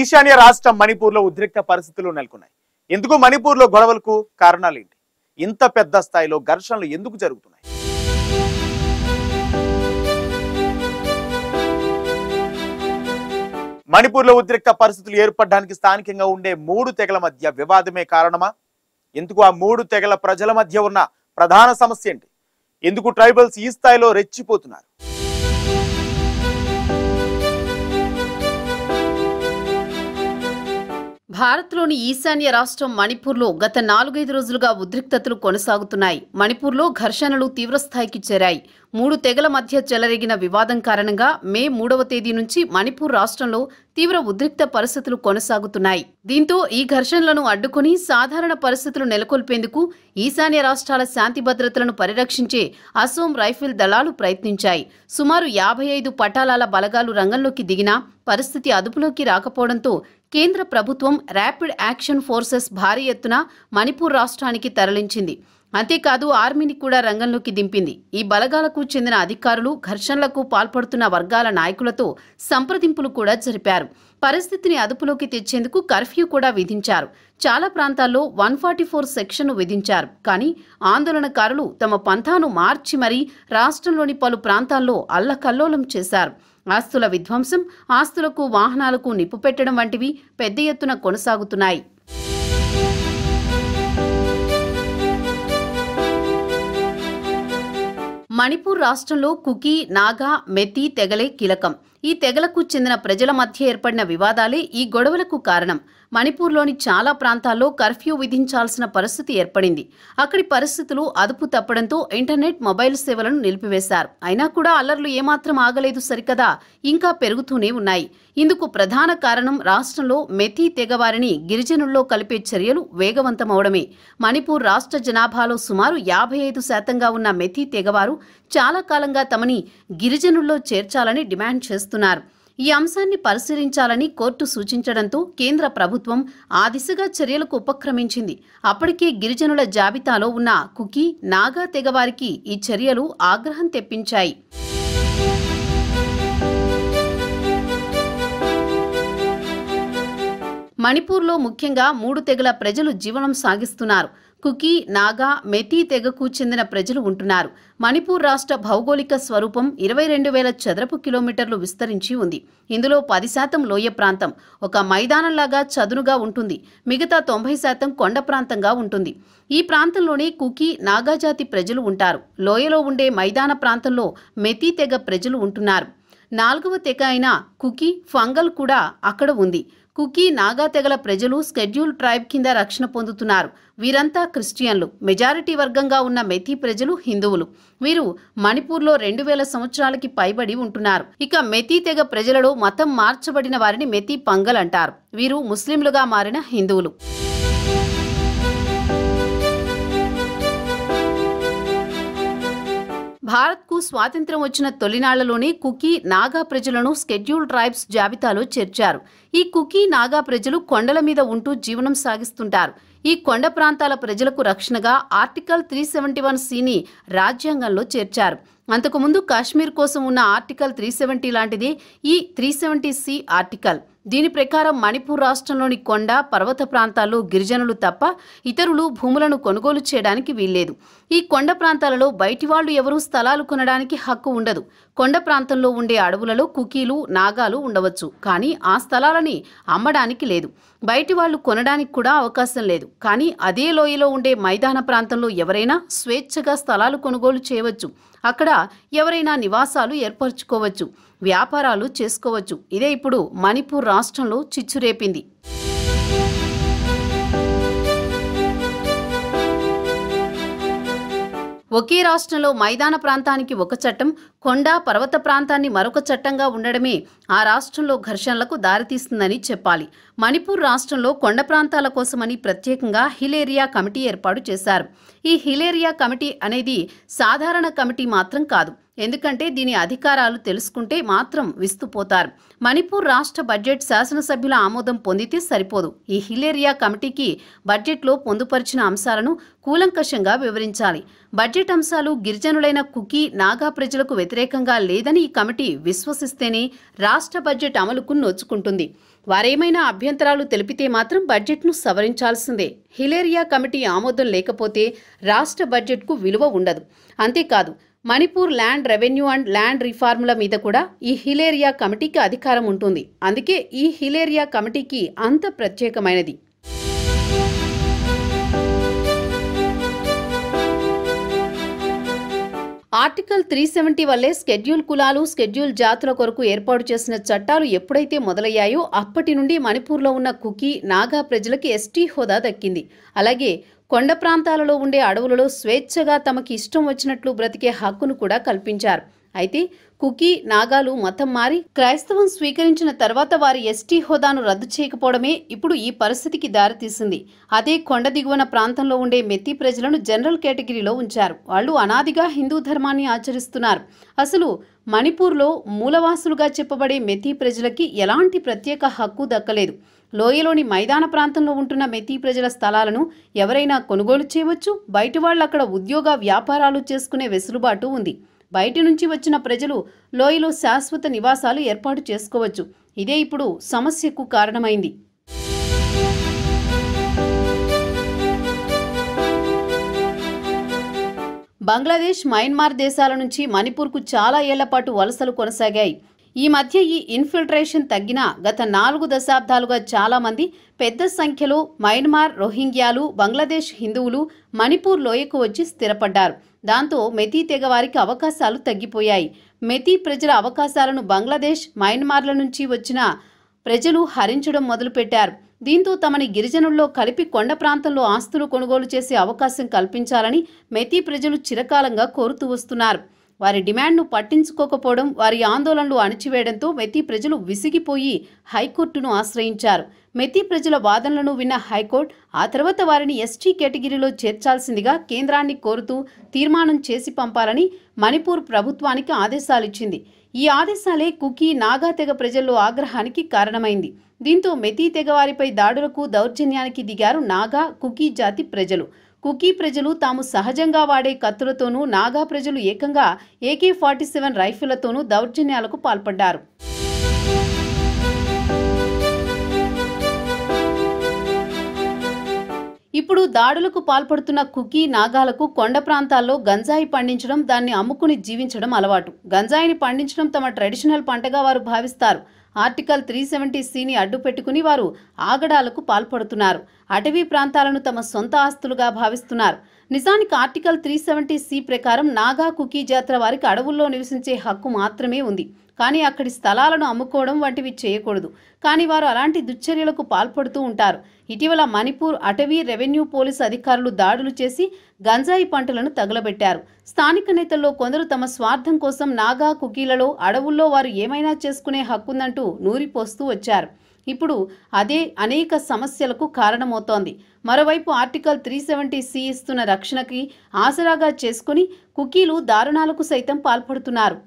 ఈశాన్య రాష్ట్రం మణిపూర్లో ఉద్రిక్త పరిస్థితులు నెలకొన్నాయి ఎందుకు మణిపూర్లో గొడవలకు కారణాలు ఏంటి ఇంత పెద్ద స్థాయిలో ఘర్షణలు ఎందుకు జరుగుతున్నాయి మణిపూర్లో ఉద్రిక్త పరిస్థితులు ఏర్పడడానికి స్థానికంగా ఉండే మూడు తెగల మధ్య వివాదమే కారణమా ఎందుకు ఆ మూడు తెగల ప్రజల మధ్య ఉన్న ప్రధాన సమస్య ఏంటి ఎందుకు ట్రైబల్స్ ఈ స్థాయిలో రెచ్చిపోతున్నారు భారత్లోని ఈశాన్య రాష్ట్రం మణిపూర్లో గత నాలుగైదు రోజులుగా ఉద్రిక్తతలు కొనసాగుతున్నాయి మణిపూర్లో ఘర్షణలు తీవ్రస్థాయికి చేరాయి మూడు తెగల మధ్య చెలరేగిన వివాదం కారణంగా మే మూడవ తేదీ నుంచి మణిపూర్ రాష్ట్రంలో తీవ్ర ఉద్రిక్త పరిస్థితులు కొనసాగుతున్నాయి దీంతో ఈ ఘర్షణలను అడ్డుకుని సాధారణ పరిస్థితులు నెలకొల్పేందుకు ఈశాన్య రాష్ట్రాల శాంతి భద్రతలను పరిరక్షించే అసోం రైఫిల్ దళాలు ప్రయత్నించాయి సుమారు యాభై ఐదు పటాలాల బలగాలు రంగంలోకి దిగినా పరిస్థితి అదుపులోకి రాకపోవడంతో కేంద్ర ప్రభుత్వం ర్యాపిడ్ యాక్షన్ ఫోర్సెస్ భారీ ఎత్తున మణిపూర్ రాష్ట్రానికి తరలించింది అంతేకాదు ఆర్మీని కూడా రంగంలోకి దింపింది ఈ బలగాలకు చెందిన అధికారులు ఘర్షణలకు పాల్పడుతున్న వర్గాల నాయకులతో సంప్రదింపులు కూడా జరిపారు పరిస్థితిని అదుపులోకి తెచ్చేందుకు కర్ఫ్యూ కూడా విధించారు చాలా ప్రాంతాల్లో వన్ ఫార్టీ ఫోర్ సెక్షన్ను విధించారు కానీ ఆందోళనకారులు తమ పంథాను మార్చి మరీ రాష్ట్రంలోని పలు ప్రాంతాల్లో అల్లకల్లోలం చేశారు ఆస్తుల విధ్వంసం ఆస్తులకు వాహనాలకు నిప్పు పెట్టడం వంటివి పెద్ద ఎత్తున కొనసాగుతున్నాయి మణిపూర్ రాష్ట్రంలో కుకి నాగా మెతి తెగలే కీలకం ఈ తెగలకు చెందిన ప్రజల మధ్య ఏర్పడిన వివాదాలే ఈ గొడవలకు కారణం మణిపూర్లోని చాలా ప్రాంతాల్లో కర్ఫ్యూ విధించాల్సిన పరిస్థితి ఏర్పడింది అక్కడి పరిస్థితులు అదుపు తప్పడంతో ఇంటర్నెట్ మొబైల్ సేవలను నిలిపివేశారు అయినా కూడా అల్లర్లు ఏమాత్రం ఆగలేదు సరికదా ఇంకా పెరుగుతూనే ఉన్నాయి ఇందుకు ప్రధాన కారణం రాష్ట్రంలో మెథీ తెగవారిని గిరిజనుల్లో కలిపే చర్యలు వేగవంతమవడమే మణిపూర్ రాష్ట్ర జనాభాలో సుమారు యాభై ఐదు శాతంగా ఉన్న మెథీ తెగవారు చాలా కాలంగా తమని గిరిజనుల్లో చేర్చాలని డిమాండ్ చేస్తున్నారు ఈ అంశాన్ని పరిశీలించాలని కోర్టు సూచించడంతో కేంద్ర ప్రభుత్వం ఆ దిశగా చర్యలకు ఉపక్రమించింది అప్పటికే గిరిజనుల జాబితాలో ఉన్న కుకి నాగా తెగవారికి ఈ చర్యలు ఆగ్రహం తెప్పించాయి మణిపూర్లో ముఖ్యంగా మూడు తెగల ప్రజలు జీవనం సాగిస్తున్నారు కుకీ నాగా మెతి తెగకు చెందిన ప్రజలు ఉంటున్నారు మణిపూర్ రాష్ట్ర భౌగోళిక స్వరూపం ఇరవై రెండు వేల చదరపు కిలోమీటర్లు విస్తరించి ఉంది ఇందులో పది శాతం లోయ ప్రాంతం ఒక మైదానంలాగా చదునుగా ఉంటుంది మిగతా తొంభై శాతం కొండ ప్రాంతంగా ఉంటుంది ఈ ప్రాంతంలోనే కుకీ నాగాజాతి ప్రజలు ఉంటారు లోయలో ఉండే మైదాన ప్రాంతంలో మెతి తెగ ప్రజలు ఉంటున్నారు నాలుగవ తెగ అయిన కుకీ ఫంగల్ కూడా అక్కడ ఉంది కుకీ నాగా తెగల ప్రజలు స్కెడ్యూల్ ట్రైబ్ కింద రక్షణ పొందుతున్నారు వీరంతా క్రిస్టియన్లు మెజారిటీ వర్గంగా ఉన్న మెథి ప్రజలు హిందువులు వీరు మణిపూర్లో రెండు వేల సంవత్సరాలకి పైబడి ఉంటున్నారు ఇక మెతి తెగ ప్రజలలో మతం మార్చబడిన వారిని మెతి పంగల్ అంటారు వీరు ముస్లింలుగా మారిన హిందువులు భారత్కు స్వాతంత్ర్యం వచ్చిన తొలినాళ్లలోనే కుకీ నాగా ప్రజలను స్కెడ్యూల్ ట్రైబ్స్ జాబితాలో చేర్చారు ఈ కుకీ నాగా ప్రజలు కొండల మీద ఉంటూ జీవనం సాగిస్తుంటారు ఈ కొండ ప్రాంతాల ప్రజలకు రక్షణగా ఆర్టికల్ త్రీ సెవెంటీ వన్ సిని రాజ్యాంగంలో చేర్చారు అంతకుముందు కాశ్మీర్ కోసం ఉన్న ఆర్టికల్ త్రీ సెవెంటీ లాంటిది ఈ త్రీ సెవెంటీ సి ఆర్టికల్ దీని ప్రకారం మణిపూర్ రాష్ట్రంలోని కొండ పర్వత ప్రాంతాల్లో గిరిజనులు తప్ప ఇతరులు భూములను కొనుగోలు చేయడానికి వీల్లేదు ఈ కొండ ప్రాంతాలలో బయటి వాళ్ళు ఎవరూ స్థలాలు కొనడానికి హక్కు ఉండదు కొండ ప్రాంతంలో ఉండే అడవులలో కుకీలు నాగాలు ఉండవచ్చు కానీ ఆ స్థలాలని అమ్మడానికి లేదు బయటి వాళ్ళు కొనడానికి కూడా అవకాశం లేదు కానీ అదే లోయలో ఉండే మైదాన ప్రాంతంలో ఎవరైనా స్వేచ్ఛగా స్థలాలు కొనుగోలు చేయవచ్చు అక్కడ ఎవరైనా నివాసాలు ఏర్పరచుకోవచ్చు వ్యాపారాలు చేసుకోవచ్చు ఇదే ఇప్పుడు మణిపూర్ రాష్ట్రంలో చిచ్చురేపింది ఒకే రాష్ట్రంలో మైదాన ప్రాంతానికి ఒక చట్టం కొండ పర్వత ప్రాంతాన్ని మరొక చట్టంగా ఉండడమే ఆ రాష్ట్రంలో ఘర్షణలకు దారితీస్తుందని చెప్పాలి మణిపూర్ రాష్ట్రంలో కొండ ప్రాంతాల కోసమని ప్రత్యేకంగా హిలేరియా కమిటీ ఏర్పాటు చేశారు ఈ హిలేరియా కమిటీ అనేది సాధారణ కమిటీ మాత్రం కాదు ఎందుకంటే దీని అధికారాలు తెలుసుకుంటే మాత్రం విస్తుపోతారు మణిపూర్ రాష్ట్ర బడ్జెట్ శాసనసభ్యుల ఆమోదం పొందితే సరిపోదు ఈ హిలేరియా కమిటీకి బడ్జెట్లో పొందుపరిచిన అంశాలను కూలంకషంగా వివరించాలి బడ్జెట్ అంశాలు గిరిజనులైన కుకీ నాగా ప్రజలకు వ్యతిరేకంగా లేదని ఈ కమిటీ విశ్వసిస్తేనే రాష్ట్ర బడ్జెట్ అమలుకు నొచ్చుకుంటుంది వారేమైనా అభ్యంతరాలు తెలిపితే మాత్రం బడ్జెట్ను సవరించాల్సిందే హిలేరియా కమిటీ ఆమోదం లేకపోతే రాష్ట్ర బడ్జెట్కు విలువ ఉండదు అంతేకాదు Manipur land revenue and land రిఫార్ముల మీద కూడా ఈ హిలేరియా కమిటీకి అధికారం ఉంటుంది అందుకే ఈ హిలేరియా కమిటీకి అంత ప్రత్యేకమైనది ఆర్టికల్ త్రీ సెవెంటీ వల్లే షెడ్యూల్ కులాలు షెడ్యూల్ జాతుల కొరకు ఏర్పాటు చేసిన చట్టాలు ఎప్పుడైతే మొదలయ్యాయో అప్పటి నుండి మణిపూర్లో ఉన్న కుకీ నాగా ప్రజలకి ఎస్టీ హోదా దక్కింది అలాగే కొండ ప్రాంతాలలో ఉండే అడవులలో స్వేచ్ఛగా తమకి ఇష్టం వచ్చినట్లు బ్రతికే హక్కును కూడా కల్పించారు అయితే కుకీ నాగాలు మతం మారి క్రైస్తవం స్వీకరించిన తర్వాత వారి ఎస్టీ హోదాను రద్దు చేయకపోవడమే ఇప్పుడు ఈ పరిస్థితికి దారితీసింది అదే కొండ దిగువన ప్రాంతంలో ఉండే మెత్తి ప్రజలను జనరల్ కేటగిరీలో ఉంచారు వాళ్ళు అనాదిగా హిందూ ధర్మాన్ని ఆచరిస్తున్నారు అసలు మణిపూర్లో మూలవాసులుగా చెప్పబడే మెతి ప్రజలకి ఎలాంటి ప్రత్యేక హక్కు దక్కలేదు లోయలోని మైదాన ప్రాంతంలో ఉంటున్న మెతి ప్రజల స్థలాలను ఎవరైనా కొనుగోలు చేయవచ్చు బయట వాళ్ళు అక్కడ ఉద్యోగ వ్యాపారాలు చేసుకునే వెసులుబాటు ఉంది బయటి నుంచి వచ్చిన ప్రజలు లోయలో శాశ్వత నివాసాలు ఏర్పాటు చేసుకోవచ్చు ఇదే ఇప్పుడు సమస్యకు కారణమైంది బంగ్లాదేశ్ మయన్మార్ దేశాల నుంచి మణిపూర్కు చాలా ఏళ్ల పాటు వలసలు కొనసాగాయి ఈ మధ్య ఈ ఇన్ఫిల్ట్రేషన్ తగ్గిన గత నాలుగు దశాబ్దాలుగా చాలామంది పెద్ద సంఖ్యలో మయన్మార్ రోహింగ్యాలు బంగ్లాదేశ్ హిందువులు మణిపూర్ లోయకు వచ్చి స్థిరపడ్డారు దాంతో మెతీ తెగ వారికి అవకాశాలు తగ్గిపోయాయి మెతీ ప్రజల అవకాశాలను బంగ్లాదేశ్ మయన్మార్ల నుంచి వచ్చిన ప్రజలు హరించడం మొదలుపెట్టారు దీంతో తమని గిరిజనుల్లో కలిపి కొండ ప్రాంతంలో ఆస్తులు కొనుగోలు చేసే అవకాశం కల్పించాలని మెతీ ప్రజలు చిరకాలంగా కోరుతూ వస్తున్నారు వారి డిమాండ్ను పట్టించుకోకపోవడం వారి ఆందోళనలు అణచివేయడంతో మెతి ప్రజలు విసిగిపోయి హైకోర్టును ఆశ్రయించారు మెతి ప్రజల వాదనలను విన్న హైకోర్టు ఆ తర్వాత వారిని ఎస్టీ కేటగిరీలో చేర్చాల్సిందిగా కేంద్రాన్ని కోరుతూ తీర్మానం చేసి పంపాలని మణిపూర్ ప్రభుత్వానికి ఆదేశాలిచ్చింది ఈ ఆదేశాలే కుకీ నాగా తెగ ప్రజల్లో ఆగ్రహానికి కారణమైంది దీంతో మెతి తెగవారిపై దాడులకు దౌర్జన్యానికి దిగారు నాగా కుకీ జాతి ప్రజలు కుకీ ప్రజలు తాము సహజంగా వాడే కత్తులతోనూ నాగా ప్రజలు ఏకంగా ఏకే ఫార్టీ సెవెన్ రైఫిళ్లతోనూ దౌర్జన్యాలకు పాల్పడ్డారు ఇప్పుడు దాడులకు పాల్పడుతున్న కుకీ నాగాలకు కొండ ప్రాంతాల్లో గంజాయి పండించడం దాన్ని అమ్ముకుని జీవించడం అలవాటు గంజాయిని పండించడం తమ ట్రెడిషనల్ పంటగా వారు భావిస్తారు ఆర్టికల్ త్రీ సెవెంటీ సిని అడ్డుపెట్టుకుని వారు ఆగడాలకు పాల్పడుతున్నారు అటవీ ప్రాంతాలను తమ సొంత ఆస్తులుగా భావిస్తున్నారు నిజానికి ఆర్టికల్ త్రీ సెవెంటీ సి ప్రకారం నాగా కుకీ జాతర వారికి అడవుల్లో నివసించే హక్కు మాత్రమే ఉంది కానీ అక్కడి స్థలాలను అమ్ముకోవడం వంటివి చేయకూడదు కానీ వారు అలాంటి దుశ్చర్యలకు పాల్పడుతూ ఉంటారు ఇటీవల మణిపూర్ అటవీ రెవెన్యూ పోలీసు అధికారులు దాడులు చేసి గంజాయి పంటలను తగలబెట్టారు స్థానిక నేతల్లో కొందరు తమ స్వార్థం కోసం నాగా కుకీలలో అడవుల్లో వారు ఏమైనా చేసుకునే హక్కుందంటూ నూరిపోస్తూ వచ్చారు ఇప్పుడు అదే అనేక సమస్యలకు కారణమవుతోంది మరోవైపు ఆర్టికల్ త్రీ సెవెంటీ సి ఇస్తున్న రక్షణకి ఆసరాగా చేసుకుని కుకీలు దారుణాలకు సైతం పాల్పడుతున్నారు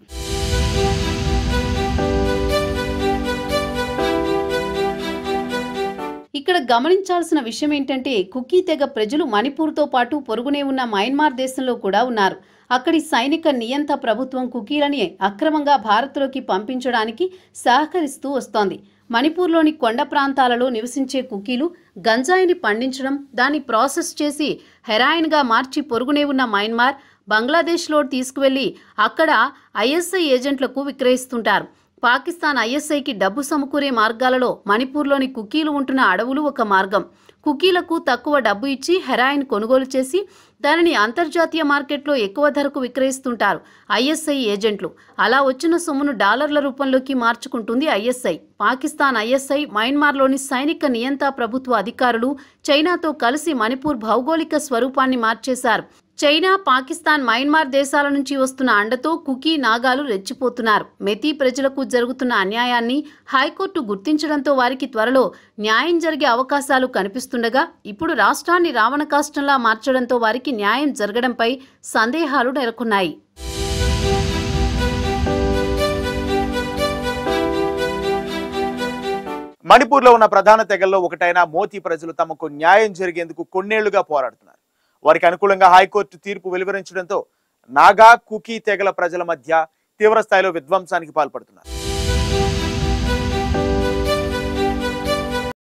ఇక్కడ గమనించాల్సిన విషయం ఏంటంటే కుకీ తెగ ప్రజలు మణిపూర్తో పాటు పొరుగునే ఉన్న మయన్మార్ దేశంలో కూడా ఉన్నారు అక్కడి సైనిక నియంత ప్రభుత్వం కుకీలని అక్రమంగా భారత్లోకి పంపించడానికి సహకరిస్తూ వస్తోంది మణిపూర్లోని కొండ ప్రాంతాలలో నివసించే కుకీలు గంజాయిని పండించడం దాన్ని ప్రాసెస్ చేసి హెరాయిన్గా మార్చి పొరుగునే ఉన్న మయన్మార్ బంగ్లాదేశ్లో తీసుకువెళ్లి అక్కడ ఐఎస్ఐ ఏజెంట్లకు విక్రయిస్తుంటారు పాకిస్తాన్ ఐఎస్ఐకి డబ్బు సమకూరే మార్గాలలో మణిపూర్లోని కుకీలు ఉంటున్న అడవులు ఒక మార్గం కుకీలకు తక్కువ డబ్బు ఇచ్చి హెరాయిన్ కొనుగోలు చేసి దానిని అంతర్జాతీయ మార్కెట్లో ఎక్కువ ధరకు విక్రయిస్తుంటారు ఐఎస్ఐ ఏజెంట్లు అలా వచ్చిన సొమ్మును డాలర్ల రూపంలోకి మార్చుకుంటుంది ఐఎస్ఐ పాకిస్తాన్ ఐఎస్ఐ మయన్మార్లోని సైనిక నియంత ప్రభుత్వ అధికారులు చైనాతో కలిసి మణిపూర్ భౌగోళిక స్వరూపాన్ని మార్చేశారు చైనా పాకిస్తాన్ మయన్మార్ దేశాల నుంచి వస్తున్న అండతో కుకీ నాగాలు రెచ్చిపోతున్నారు మెతి ప్రజలకు జరుగుతున్న అన్యాయాన్ని హైకోర్టు గుర్తించడంతో వారికి త్వరలో న్యాయం జరిగే అవకాశాలు కనిపిస్తుండగా ఇప్పుడు రాష్ట్రాన్ని రావణ కాష్టంలా మార్చడంతో వారికి న్యాయం జరగడంపై సందేహాలు నెలకొన్నాయి మణిపూర్లో ఉన్న ప్రధాన తెగల్లో ఒకటైన మోతీ ప్రజలు తమకు న్యాయం జరిగేందుకు కొన్నేళ్లుగా పోరాడుతున్నారు వారికి అనుకూలంగా హైకోర్టు తీర్పు వెలువరించడంతో నాగా కుకీ తెగల ప్రజల మధ్య తీవ్ర స్థాయిలో విధ్వంసానికి పాల్పడుతున్నారు